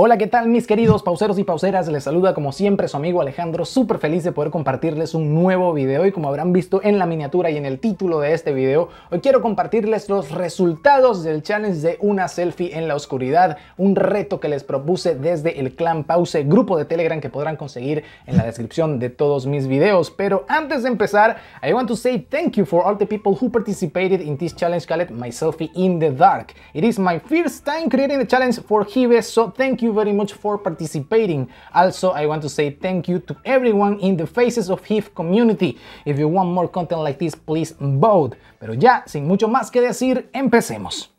Hola, ¿qué tal mis queridos pauseros y pauseras? Les saluda como siempre su amigo Alejandro, súper feliz de poder compartirles un nuevo video y como habrán visto en la miniatura y en el título de este video, hoy quiero compartirles los resultados del challenge de una selfie en la oscuridad, un reto que les propuse desde el clan pause, grupo de Telegram que podrán conseguir en la descripción de todos mis videos. Pero antes de empezar, I want to say thank you for all the people who participated in this challenge called My Selfie in the Dark. It is my first time creating A challenge for Hive, so thank you you very much for participating. Also, I want to say thank you to everyone in the Faces of HIF community. If you want more content like this, please vote. Pero ya, sin mucho más que decir, empecemos.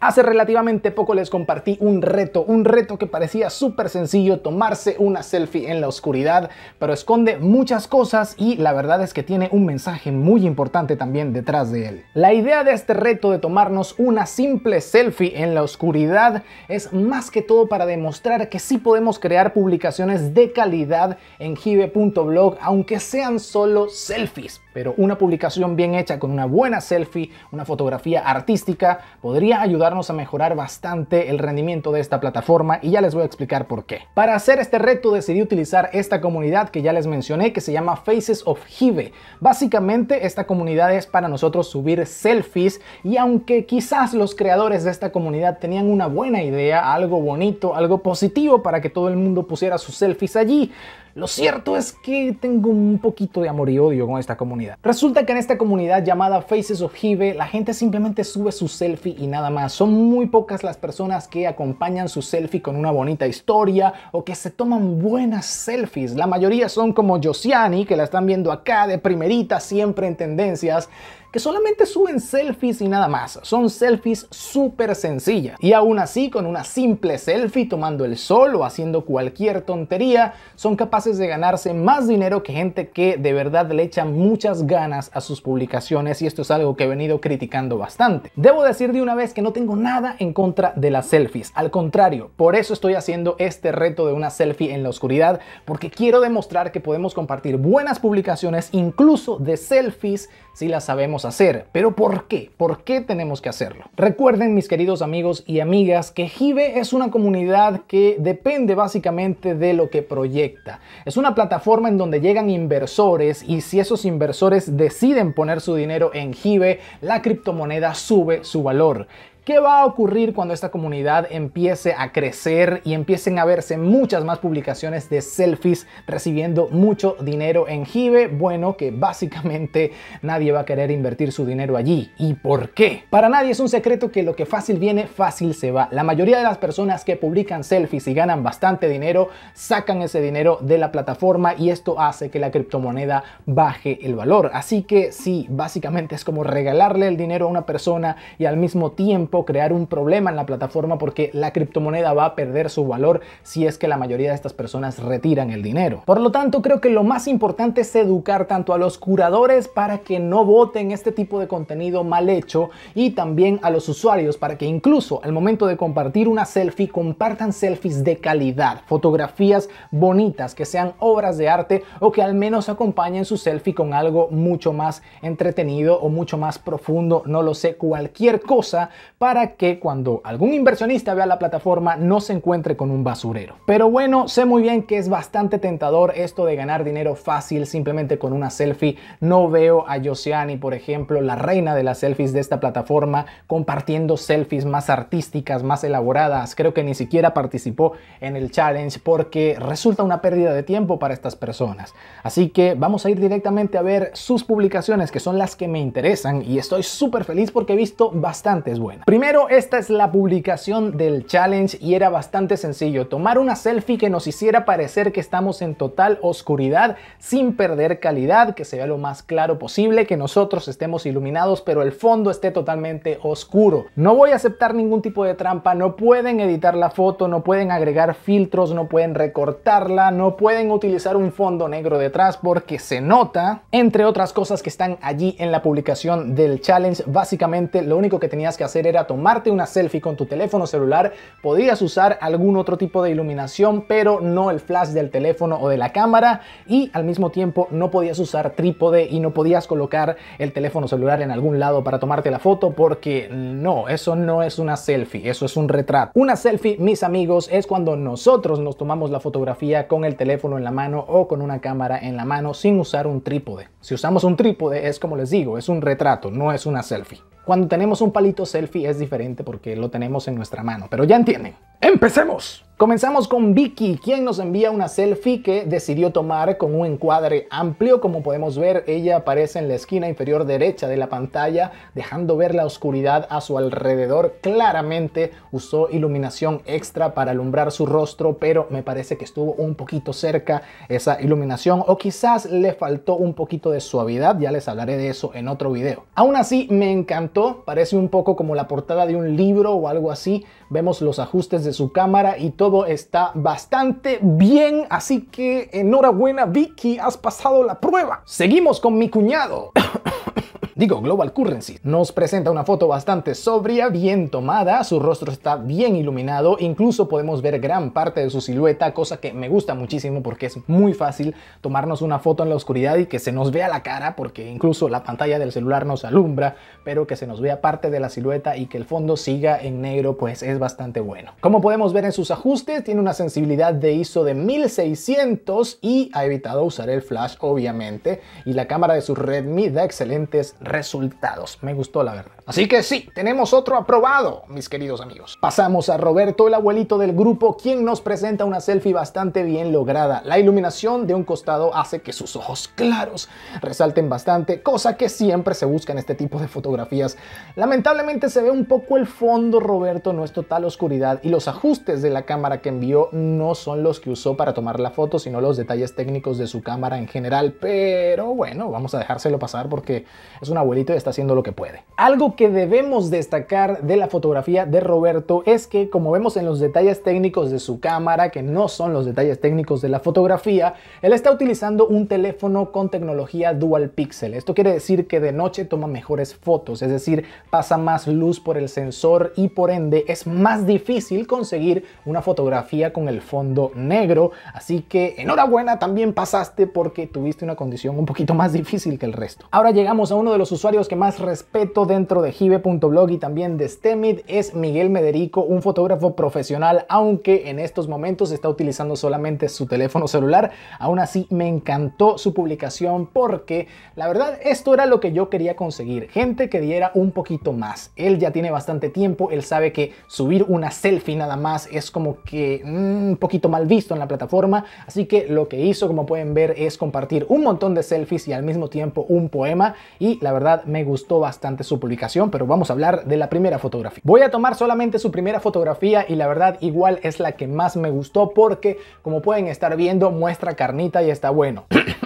Hace relativamente poco les compartí un reto, un reto que parecía súper sencillo, tomarse una selfie en la oscuridad, pero esconde muchas cosas y la verdad es que tiene un mensaje muy importante también detrás de él. La idea de este reto de tomarnos una simple selfie en la oscuridad es más que todo para demostrar que sí podemos crear publicaciones de calidad en jive.blog, aunque sean solo selfies, pero una publicación bien hecha con una buena selfie, una fotografía artística, podría ayudar a mejorar bastante el rendimiento de esta plataforma y ya les voy a explicar por qué. Para hacer este reto decidí utilizar esta comunidad que ya les mencioné que se llama Faces of Hive. Básicamente esta comunidad es para nosotros subir selfies y aunque quizás los creadores de esta comunidad tenían una buena idea, algo bonito, algo positivo para que todo el mundo pusiera sus selfies allí, lo cierto es que tengo un poquito de amor y odio con esta comunidad. Resulta que en esta comunidad llamada Faces of Hive, la gente simplemente sube su selfie y nada más. Son muy pocas las personas que acompañan su selfie con una bonita historia o que se toman buenas selfies. La mayoría son como Josiani, que la están viendo acá de primerita, siempre en tendencias, que solamente suben selfies y nada más. Son selfies súper sencillas. Y aún así, con una simple selfie tomando el sol o haciendo cualquier tontería, son capaces de ganarse más dinero que gente que de verdad le echa muchas ganas a sus publicaciones y esto es algo que he venido criticando bastante. Debo decir de una vez que no tengo nada en contra de las selfies. Al contrario, por eso estoy haciendo este reto de una selfie en la oscuridad, porque quiero demostrar que podemos compartir buenas publicaciones, incluso de selfies, si las sabemos hacer, pero ¿por qué? ¿Por qué tenemos que hacerlo? Recuerden, mis queridos amigos y amigas, que Jive es una comunidad que depende básicamente de lo que proyecta. Es una plataforma en donde llegan inversores y si esos inversores deciden poner su dinero en Jive, la criptomoneda sube su valor. ¿Qué va a ocurrir cuando esta comunidad empiece a crecer y empiecen a verse muchas más publicaciones de selfies recibiendo mucho dinero en Jive? Bueno, que básicamente nadie va a querer invertir su dinero allí. ¿Y por qué? Para nadie es un secreto que lo que fácil viene, fácil se va. La mayoría de las personas que publican selfies y ganan bastante dinero, sacan ese dinero de la plataforma y esto hace que la criptomoneda baje el valor. Así que sí, básicamente es como regalarle el dinero a una persona y al mismo tiempo crear un problema en la plataforma porque la criptomoneda va a perder su valor si es que la mayoría de estas personas retiran el dinero. Por lo tanto, creo que lo más importante es educar tanto a los curadores para que no voten este tipo de contenido mal hecho y también a los usuarios para que incluso al momento de compartir una selfie compartan selfies de calidad, fotografías bonitas que sean obras de arte o que al menos acompañen su selfie con algo mucho más entretenido o mucho más profundo, no lo sé, cualquier cosa para que cuando algún inversionista vea la plataforma no se encuentre con un basurero. Pero bueno, sé muy bien que es bastante tentador esto de ganar dinero fácil simplemente con una selfie. No veo a Yosiani, por ejemplo, la reina de las selfies de esta plataforma, compartiendo selfies más artísticas, más elaboradas. Creo que ni siquiera participó en el challenge porque resulta una pérdida de tiempo para estas personas. Así que vamos a ir directamente a ver sus publicaciones que son las que me interesan y estoy súper feliz porque he visto bastantes buenas. Primero, esta es la publicación del challenge y era bastante sencillo, tomar una selfie que nos hiciera parecer que estamos en total oscuridad sin perder calidad, que se vea lo más claro posible, que nosotros estemos iluminados pero el fondo esté totalmente oscuro. No voy a aceptar ningún tipo de trampa, no pueden editar la foto, no pueden agregar filtros, no pueden recortarla, no pueden utilizar un fondo negro detrás porque se nota, entre otras cosas que están allí en la publicación del challenge, básicamente lo único que tenías que hacer era a tomarte una selfie con tu teléfono celular, podías usar algún otro tipo de iluminación, pero no el flash del teléfono o de la cámara y al mismo tiempo no podías usar trípode y no podías colocar el teléfono celular en algún lado para tomarte la foto porque no, eso no es una selfie, eso es un retrato. Una selfie, mis amigos, es cuando nosotros nos tomamos la fotografía con el teléfono en la mano o con una cámara en la mano sin usar un trípode. Si usamos un trípode es como les digo, es un retrato, no es una selfie. Cuando tenemos un palito selfie es diferente porque lo tenemos en nuestra mano, pero ya entienden. ¡Empecemos! Comenzamos con Vicky, quien nos envía una selfie que decidió tomar con un encuadre amplio. Como podemos ver, ella aparece en la esquina inferior derecha de la pantalla, dejando ver la oscuridad a su alrededor. Claramente usó iluminación extra para alumbrar su rostro, pero me parece que estuvo un poquito cerca esa iluminación o quizás le faltó un poquito de suavidad. Ya les hablaré de eso en otro video. Aún así, me encantó. Parece un poco como la portada de un libro o algo así. Vemos los ajustes de su cámara y todo todo está bastante bien, así que enhorabuena Vicky, has pasado la prueba. Seguimos con mi cuñado. digo Global Currency, nos presenta una foto bastante sobria, bien tomada, su rostro está bien iluminado, incluso podemos ver gran parte de su silueta, cosa que me gusta muchísimo porque es muy fácil tomarnos una foto en la oscuridad y que se nos vea la cara, porque incluso la pantalla del celular nos alumbra, pero que se nos vea parte de la silueta y que el fondo siga en negro, pues es bastante bueno. Como podemos ver en sus ajustes, tiene una sensibilidad de ISO de 1600 y ha evitado usar el flash, obviamente, y la cámara de su Redmi da excelentes resultados. Me gustó la verdad. Así que sí, tenemos otro aprobado, mis queridos amigos. Pasamos a Roberto, el abuelito del grupo, quien nos presenta una selfie bastante bien lograda. La iluminación de un costado hace que sus ojos claros resalten bastante, cosa que siempre se busca en este tipo de fotografías. Lamentablemente se ve un poco el fondo, Roberto, no es total oscuridad y los ajustes de la cámara que envió no son los que usó para tomar la foto, sino los detalles técnicos de su cámara en general. Pero bueno, vamos a dejárselo pasar porque es una abuelito está haciendo lo que puede. Algo que debemos destacar de la fotografía de Roberto es que como vemos en los detalles técnicos de su cámara, que no son los detalles técnicos de la fotografía, él está utilizando un teléfono con tecnología dual pixel. Esto quiere decir que de noche toma mejores fotos, es decir, pasa más luz por el sensor y por ende es más difícil conseguir una fotografía con el fondo negro. Así que enhorabuena, también pasaste porque tuviste una condición un poquito más difícil que el resto. Ahora llegamos a uno de los usuarios que más respeto dentro de jibe.blog y también de Stemid es Miguel Mederico, un fotógrafo profesional, aunque en estos momentos está utilizando solamente su teléfono celular. Aún así, me encantó su publicación porque la verdad esto era lo que yo quería conseguir, gente que diera un poquito más. Él ya tiene bastante tiempo, él sabe que subir una selfie nada más es como que mm, un poquito mal visto en la plataforma, así que lo que hizo, como pueden ver, es compartir un montón de selfies y al mismo tiempo un poema y la verdad me gustó bastante su publicación, pero vamos a hablar de la primera fotografía. Voy a tomar solamente su primera fotografía y la verdad igual es la que más me gustó porque como pueden estar viendo muestra carnita y está bueno.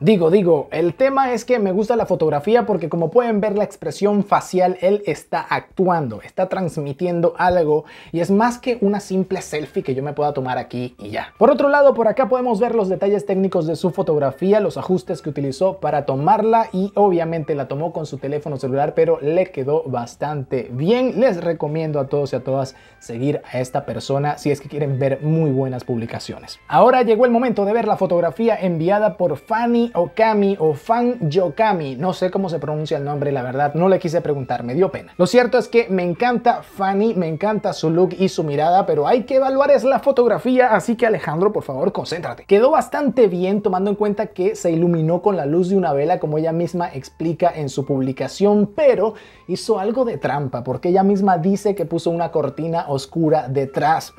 Digo, digo, el tema es que me gusta la fotografía porque como pueden ver la expresión facial, él está actuando, está transmitiendo algo y es más que una simple selfie que yo me pueda tomar aquí y ya. Por otro lado, por acá podemos ver los detalles técnicos de su fotografía, los ajustes que utilizó para tomarla y obviamente la tomó con su teléfono celular, pero le quedó bastante bien. Les recomiendo a todos y a todas seguir a esta persona si es que quieren ver muy buenas publicaciones. Ahora llegó el momento de ver la fotografía enviada por Fanny Okami o Fan Yokami. No sé cómo se pronuncia el nombre, la verdad, no le quise preguntar, me dio pena. Lo cierto es que me encanta Fanny, me encanta su look y su mirada, pero hay que evaluar es la fotografía, así que Alejandro, por favor, concéntrate. Quedó bastante bien tomando en cuenta que se iluminó con la luz de una vela, como ella misma explica en su publicación, pero hizo algo de trampa porque ella misma dice que puso una cortina oscura detrás.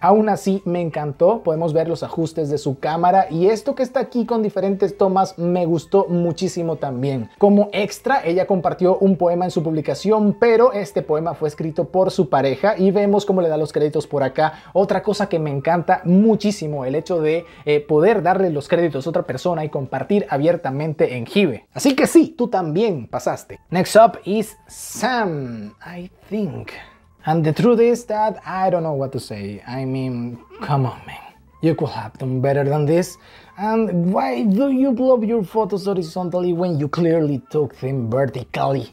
Aún así me encantó, podemos ver los ajustes de su cámara y esto que está aquí con diferentes tomas me gustó muchísimo también. Como extra, ella compartió un poema en su publicación, pero este poema fue escrito por su pareja y vemos cómo le da los créditos por acá. Otra cosa que me encanta muchísimo, el hecho de eh, poder darle los créditos a otra persona y compartir abiertamente en Jive. Así que sí, tú también pasaste. Next up is Sam, I think. And the truth is that I don't know what to say. I mean, come on, man. You could have done better than this. And why do you blow your photos horizontally when you clearly took them vertically?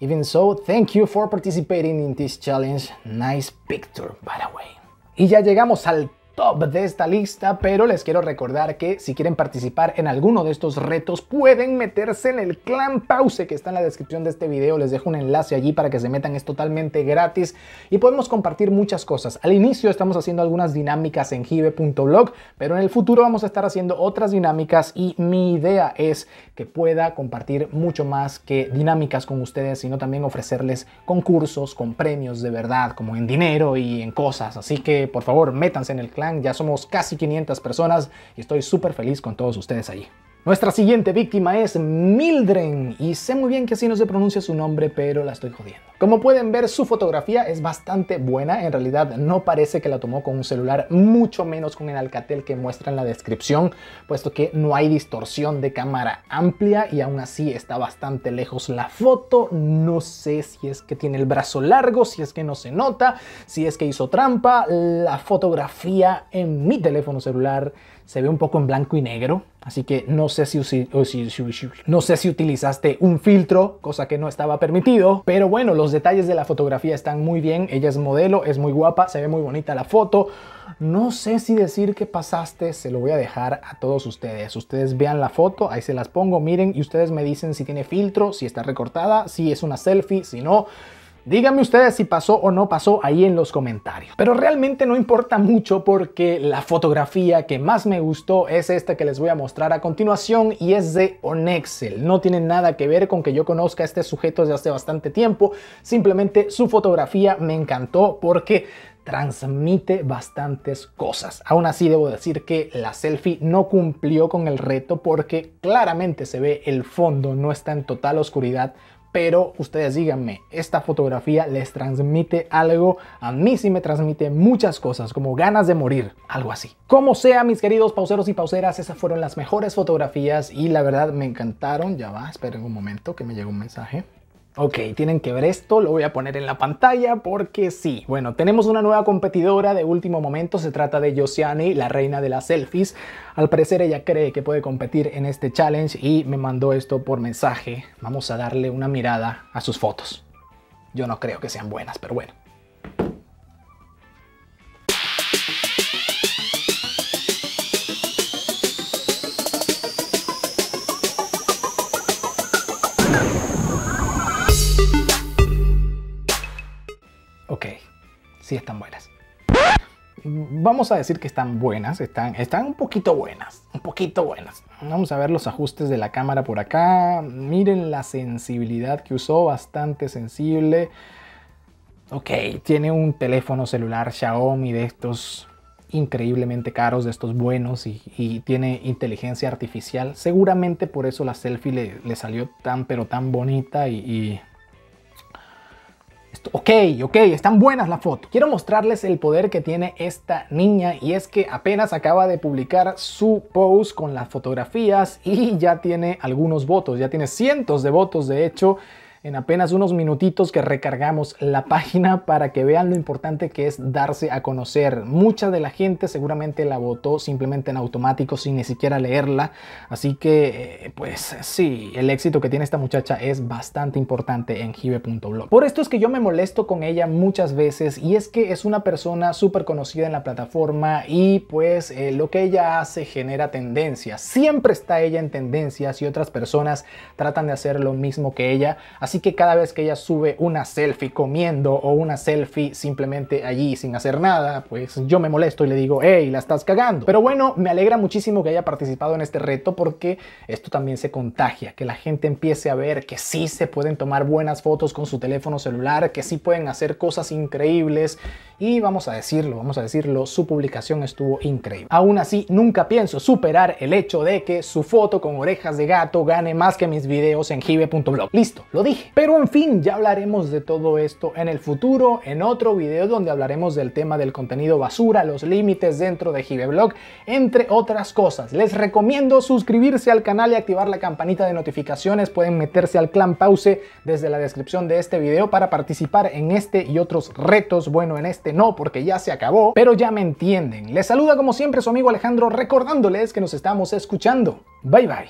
Even so, thank you for participating in this challenge. Nice picture, by the way. Y ya llegamos al top de esta lista, pero les quiero recordar que si quieren participar en alguno de estos retos, pueden meterse en el clan pause que está en la descripción de este video. Les dejo un enlace allí para que se metan, es totalmente gratis y podemos compartir muchas cosas. Al inicio estamos haciendo algunas dinámicas en jive.blog, pero en el futuro vamos a estar haciendo otras dinámicas y mi idea es que pueda compartir mucho más que dinámicas con ustedes, sino también ofrecerles concursos con premios de verdad, como en dinero y en cosas. Así que por favor, métanse en el clan ya somos casi 500 personas y estoy súper feliz con todos ustedes ahí. Nuestra siguiente víctima es Mildren y sé muy bien que así no se pronuncia su nombre, pero la estoy jodiendo. Como pueden ver, su fotografía es bastante buena, en realidad no parece que la tomó con un celular, mucho menos con el Alcatel que muestra en la descripción, puesto que no hay distorsión de cámara amplia y aún así está bastante lejos la foto. No sé si es que tiene el brazo largo, si es que no se nota, si es que hizo trampa. La fotografía en mi teléfono celular se ve un poco en blanco y negro, así que no sé si, no sé si utilizaste un filtro, cosa que no estaba permitido, pero bueno, los detalles de la fotografía están muy bien, ella es modelo, es muy guapa, se ve muy bonita la foto, no sé si decir qué pasaste, se lo voy a dejar a todos ustedes. Ustedes vean la foto, ahí se las pongo, miren y ustedes me dicen si tiene filtro, si está recortada, si es una selfie, si no, Díganme ustedes si pasó o no pasó ahí en los comentarios. Pero realmente no importa mucho porque la fotografía que más me gustó es esta que les voy a mostrar a continuación y es de Onexel. No tiene nada que ver con que yo conozca a este sujeto desde hace bastante tiempo, simplemente su fotografía me encantó porque transmite bastantes cosas. Aún así debo decir que la selfie no cumplió con el reto porque claramente se ve el fondo, no está en total oscuridad pero ustedes díganme, esta fotografía les transmite algo, a mí sí me transmite muchas cosas, como ganas de morir, algo así. Como sea, mis queridos pauseros y pauseras, esas fueron las mejores fotografías y la verdad me encantaron. Ya va, esperen un momento que me llegó un mensaje. Ok, tienen que ver esto, lo voy a poner en la pantalla porque sí. Bueno, tenemos una nueva competidora de último momento, se trata de Yosiani, la reina de las selfies. Al parecer ella cree que puede competir en este challenge y me mandó esto por mensaje. Vamos a darle una mirada a sus fotos. Yo no creo que sean buenas, pero bueno. sí están buenas. Vamos a decir que están buenas, están, están un poquito buenas, un poquito buenas. Vamos a ver los ajustes de la cámara por acá. Miren la sensibilidad que usó, bastante sensible. Ok, tiene un teléfono celular Xiaomi de estos increíblemente caros, de estos buenos y, tiene inteligencia artificial. Seguramente por eso la selfie le, salió tan pero tan bonita y Ok, ok, están buenas las fotos. Quiero mostrarles el poder que tiene esta niña y es que apenas acaba de publicar su post con las fotografías y ya tiene algunos votos, ya tiene cientos de votos de hecho en apenas unos minutitos que recargamos la página para que vean lo importante que es darse a conocer. Mucha de la gente seguramente la votó simplemente en automático sin ni siquiera leerla. Así que, eh, pues sí, el éxito que tiene esta muchacha es bastante importante en jive.blog. Por esto es que yo me molesto con ella muchas veces y es que es una persona súper conocida en la plataforma y pues eh, lo que ella hace genera tendencias. Siempre está ella en tendencias y otras personas tratan de hacer lo mismo que ella que cada vez que ella sube una selfie comiendo o una selfie simplemente allí sin hacer nada, pues yo me molesto y le digo, hey, la estás cagando. Pero bueno, me alegra muchísimo que haya participado en este reto porque esto también se contagia, que la gente empiece a ver que sí se pueden tomar buenas fotos con su teléfono celular, que sí pueden hacer cosas increíbles y vamos a decirlo, vamos a decirlo, su publicación estuvo increíble. Aún así, nunca pienso superar el hecho de que su foto con orejas de gato gane más que mis videos en jive.blog. Listo, lo dije pero en fin, ya hablaremos de todo esto en el futuro, en otro video donde hablaremos del tema del contenido basura, los límites dentro de Gibeblog, entre otras cosas. Les recomiendo suscribirse al canal y activar la campanita de notificaciones. Pueden meterse al clan pause desde la descripción de este video para participar en este y otros retos. Bueno, en este no, porque ya se acabó, pero ya me entienden. Les saluda como siempre su amigo Alejandro, recordándoles que nos estamos escuchando. Bye bye.